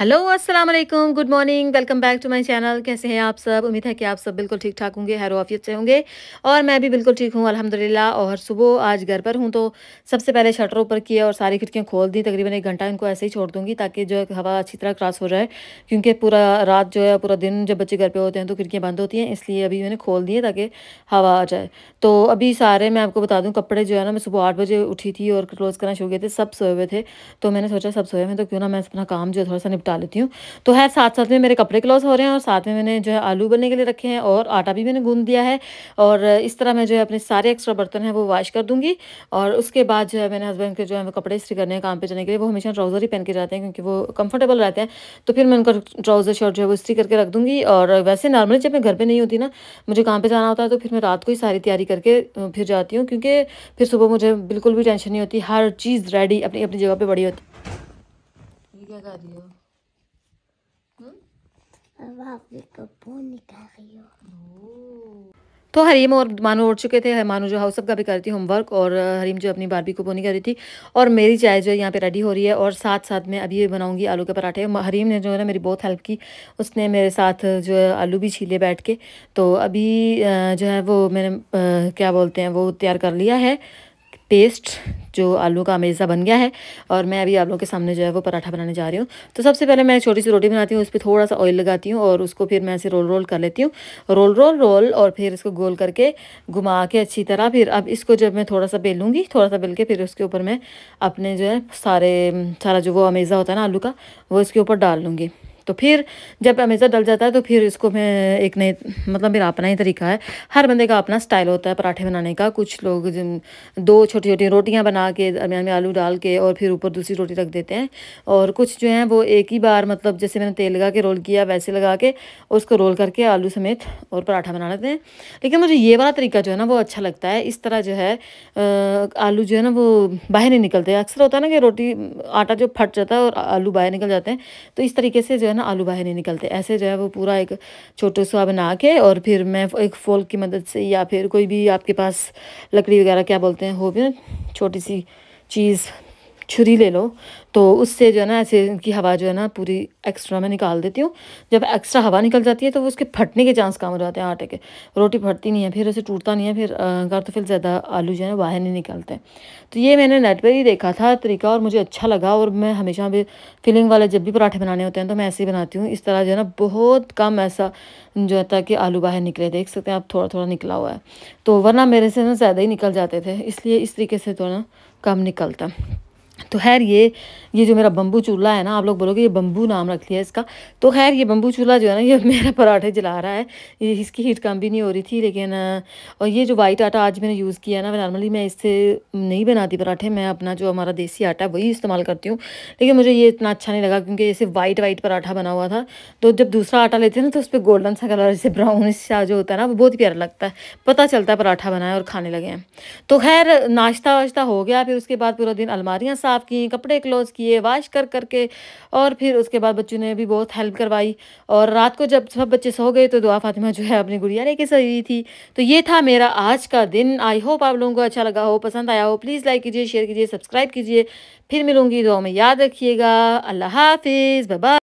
hello अस्सलाम वालेकुम good morning welcome back to my channel कैसे हैं आप सब उम्मीद है कि आप सब बिल्कुल ठीक ठाक होंगे हर ऑफियत से होंगे और मैं भी बिल्कुल ठीक हूँ अल्हम्दुलिल्लाह और सुबह आज घर पर हूँ तो सबसे पहले शटर ऊपर किया और सारी खिड़कियाँ खोल दी तकरीबन एक घंटा इनको ऐसे ही छोड़ दूँगी ताकि जो हवा अच्छी तरह क्रॉस हो जाए क्योंकि पूरा रात जो है पूरा दिन जब बच्चे घर पर होते हैं तो खिड़कियाँ बंद होती हैं इसलिए अभी मैंने खोल दिए ताकि हवा आ जाए तो अभी सारे मैं आपको बता दूँ कपड़े जो है ना मैं सुबह आठ बजे उठी थी और क्लोज़ करना शुरू किए थे सब सोए हुए थे तो मैंने सोचा सब सोए हुए तो क्यों ना मैं अपना काम जो थोड़ा सा निपटा डाल लेती हूँ तो है साथ साथ में मेरे कपड़े क्लॉज हो रहे हैं और साथ में मैंने जो है आलू बनने के लिए रखे हैं और आटा भी मैंने गूंद दिया है और इस तरह मैं जो है अपने सारे एक्स्ट्रा बर्तन हैं वो वॉश कर दूँगी और उसके बाद जो है मैंने हस्बैंड के जो है कपड़े इस्त्री करने काम पर जाने के लिए वो हमेशा ट्राउज़र ही पहन के जाते हैं क्योंकि वो कम्फर्टेबल रहते हैं तो फिर मैं उनका ट्राउज़र शर्ट जो है वो इस्त्री करके रख दूँगी और वैसे नॉर्मली जब मैं घर पर नहीं होती ना मुझे काम पर जाना होता है तो फिर मैं रात को ही सारी तैयारी करके फिर जाती हूँ क्योंकि फिर सुबह मुझे बिल्कुल भी टेंशन नहीं होती हर चीज़ रेडी अपनी अपनी जगह पर बड़ी होती क्या कर रही हो तो हरीम और मानू उड़ चुके थे मानू जो हाउसअप का भी करती होमवर्क और हरीम जो अपनी बारबी को बोनी कर रही थी और मेरी चाय जो यहाँ पे रेडी हो रही है और साथ साथ मैं अभी बनाऊंगी आलू के पराठे हरीम ने जो है ना मेरी बहुत हेल्प की उसने मेरे साथ जो है आलू भी छीले बैठ के तो अभी जो है वो मैंने क्या बोलते हैं वो तैयार कर लिया है पेस्ट जो आलू का अमेजा बन गया है और मैं अभी आप लोगों के सामने जो है वो पराठा बनाने जा रही हूँ तो सबसे पहले मैं छोटी सी रोटी बनाती हूँ उस पर थोड़ा सा ऑयल लगाती हूँ और उसको फिर मैं ऐसे रोल रोल कर लेती हूँ रोल रोल रोल और फिर इसको गोल करके घुमा के अच्छी तरह फिर अब इसको जब मैं थोड़ा सा बेलूँगी थोड़ा सा बेल के फिर उसके ऊपर मैं अपने जो है सारे सारा जो वो अमेज़ा होता है ना आलू का वो इसके ऊपर डाल लूँगी तो फिर जब अमेज़ा डल जाता है तो फिर इसको मैं एक नए मतलब मेरा अपना ही तरीका है हर बंदे का अपना स्टाइल होता है पराठे बनाने का कुछ लोग दो छोटी छोटी रोटियाँ बना के दरमियान में आलू डाल के और फिर ऊपर दूसरी रोटी रख देते हैं और कुछ जो है वो एक ही बार मतलब जैसे मैंने तेल लगा के रोल किया वैसे लगा के उसको रोल करके आलू समेत और पराठा बना लेते हैं लेकिन मुझे ये वाला तरीका जो है ना वो अच्छा लगता है इस तरह जो है आलू जो है ना वो बाहर नहीं निकलते अक्सर होता है ना कि रोटी आटा जो फट जाता है और आलू बाहर निकल जाते हैं तो इस तरीके से जो है ना आलू बाहर नहीं निकलते ऐसे जो है वो पूरा एक छोटे सा बना के और फिर मैं एक फोल की मदद से या फिर कोई भी आपके पास लकड़ी वगैरह क्या बोलते हैं हो भी छोटी सी चीज़ छुरी ले लो तो उससे जो है ना ऐसे इनकी हवा जो है ना पूरी एक्स्ट्रा में निकाल देती हूँ जब एक्स्ट्रा हवा निकल जाती है तो वो उसके फटने के चांस कम हो जाते हैं आटे के रोटी फटती नहीं है फिर उसे टूटता नहीं है फिर घर तो फिर ज़्यादा आलू जो है ना बाहर नहीं निकलते तो ये मैंने नेट पर ही देखा था तरीका और मुझे अच्छा लगा और मैं हमेशा भी फिलिंग वाले जब भी पराठे बनाने होते हैं तो मैं ऐसे ही बनाती हूँ इस तरह जो है ना बहुत कम ऐसा जो है था कि आलू बाहर निकले देख सकते हैं आप थोड़ा थोड़ा निकला हुआ है तो वरना मेरे से ना ज़्यादा ही निकल जाते थे इसलिए इस तरीके से थोड़ा तो कम निकलता तो खैर ये ये जो मेरा बम्बू चूल्हा है ना आप लोग बोलोगे ये बम्बू नाम रख लिया इसका तो खैर ये बम्बू चूल्हा जो है ना ये मेरा पराठे जला रहा है ये इसकी हीट कम भी नहीं हो रही थी लेकिन और ये जो वाइट आटा आज मैंने यूज़ किया ना नॉर्मली मैं इससे नहीं बनाती पराठे मैं अपना जो हमारा देसी आटा है वही इस्तेमाल करती हूँ लेकिन मुझे ये इतना अच्छा नहीं लगा क्योंकि ऐसे वाइट वाइट पराठा बना हुआ था तो जब दूसरा आटा लेते हैं ना तो उस पर गोल्डन सा कलर जैसे ब्राउन सा जो होता है ना वो बहुत प्यारा लगता है पता चलता है पराठा बनाए और खाने लगे हैं तो खैर नाश्ता वाश्ता हो गया फिर उसके बाद पूरा दिन अलमारियाँ साफ़ किए कपड़े क्लोज किए वाश कर करके और फिर उसके बाद बच्चों ने भी बहुत हेल्प करवाई और रात को जब सब बच्चे सो गए तो दुआ फातिमा जो है अपनी गुड़िया लेके सही थी तो ये था मेरा आज का दिन आई होप आप लोगों को अच्छा लगा हो पसंद आया हो प्लीज़ लाइक कीजिए शेयर कीजिए सब्सक्राइब कीजिए फिर मिलूंगी दुआ में याद रखिएगा अल्लाह हाफिज़ बाबा